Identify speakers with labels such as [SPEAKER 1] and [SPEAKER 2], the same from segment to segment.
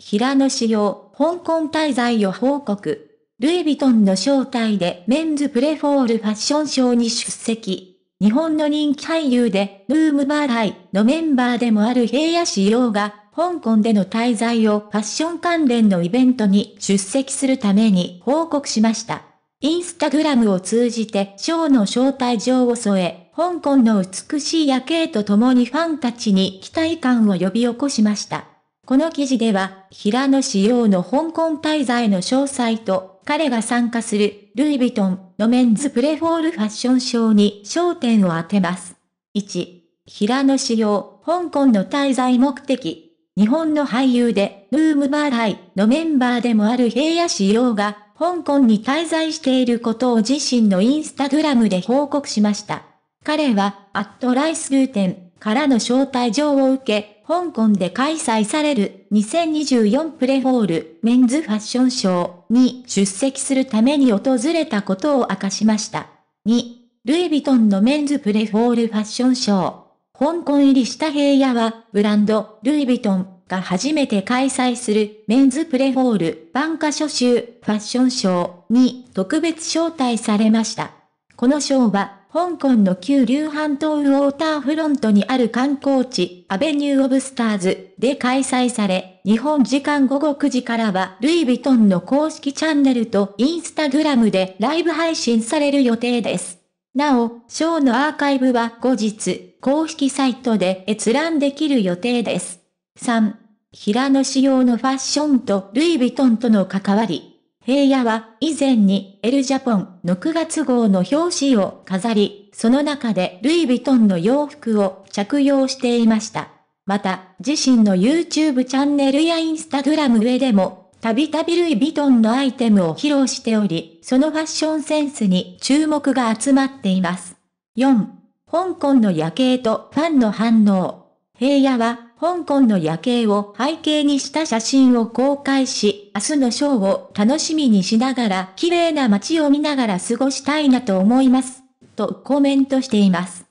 [SPEAKER 1] 平野紫耀、香港滞在を報告。ルイ・ヴィトンの招待でメンズプレフォールファッションショーに出席。日本の人気俳優で、ルームバーライのメンバーでもある平野紫耀が、香港での滞在をファッション関連のイベントに出席するために報告しました。インスタグラムを通じてショーの招待状を添え、香港の美しい夜景と共にファンたちに期待感を呼び起こしました。この記事では、平野紫耀の香港滞在の詳細と、彼が参加する、ルイ・ヴィトンのメンズプレフォールファッションショーに焦点を当てます。1、平野紫耀、香港の滞在目的。日本の俳優で、ルームバーライのメンバーでもある平野紫耀が、香港に滞在していることを自身のインスタグラムで報告しました。彼は、アットライスルーテンからの招待状を受け、香港で開催される2024プレホールメンズファッションショーに出席するために訪れたことを明かしました。2、ルイ・ヴィトンのメンズプレホールファッションショー。香港入りした平野は、ブランド、ルイ・ヴィトンが初めて開催するメンズプレホール晩夏初集ファッションショーに特別招待されました。このショーは香港の旧流半島ウォーターフロントにある観光地、アベニュー・オブ・スターズで開催され、日本時間午後9時からは、ルイ・ヴィトンの公式チャンネルとインスタグラムでライブ配信される予定です。なお、ショーのアーカイブは後日、公式サイトで閲覧できる予定です。3、平野仕様のファッションとルイ・ヴィトンとの関わり。平野は以前にエルジャポンの9月号の表紙を飾り、その中でルイ・ヴィトンの洋服を着用していました。また、自身の YouTube チャンネルや Instagram 上でも、たびたびルイ・ヴィトンのアイテムを披露しており、そのファッションセンスに注目が集まっています。4. 香港の夜景とファンの反応。平野は香港の夜景を背景にした写真を公開し、明日のショーを楽しみにしながら綺麗な街を見ながら過ごしたいなと思います。とコメントしています。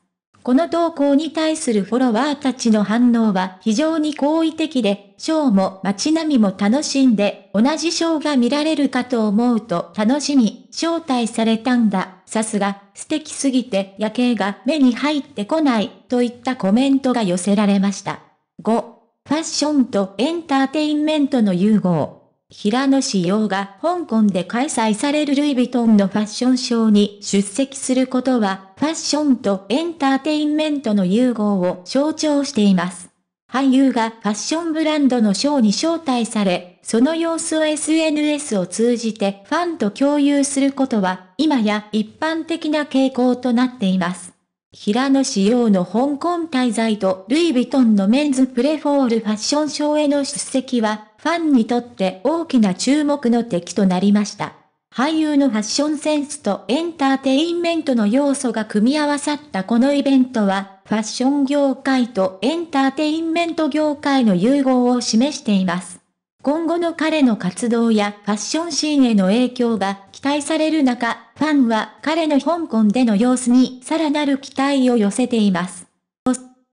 [SPEAKER 1] この投稿に対するフォロワーたちの反応は非常に好意的で、ショーも街並みも楽しんで、同じショーが見られるかと思うと楽しみ、招待されたんだ、さすが、素敵すぎて夜景が目に入ってこない、といったコメントが寄せられました。5、ファッションとエンターテインメントの融合。平野紫耀が香港で開催されるルイ・ヴィトンのファッションショーに出席することは、ファッションとエンターテインメントの融合を象徴しています。俳優がファッションブランドのショーに招待され、その様子を SNS を通じてファンと共有することは、今や一般的な傾向となっています。平野紫耀の香港滞在とルイ・ヴィトンのメンズプレフォールファッションショーへの出席は、ファンにとって大きな注目の敵となりました。俳優のファッションセンスとエンターテインメントの要素が組み合わさったこのイベントは、ファッション業界とエンターテインメント業界の融合を示しています。今後の彼の活動やファッションシーンへの影響が期待される中、ファンは彼の香港での様子にさらなる期待を寄せています。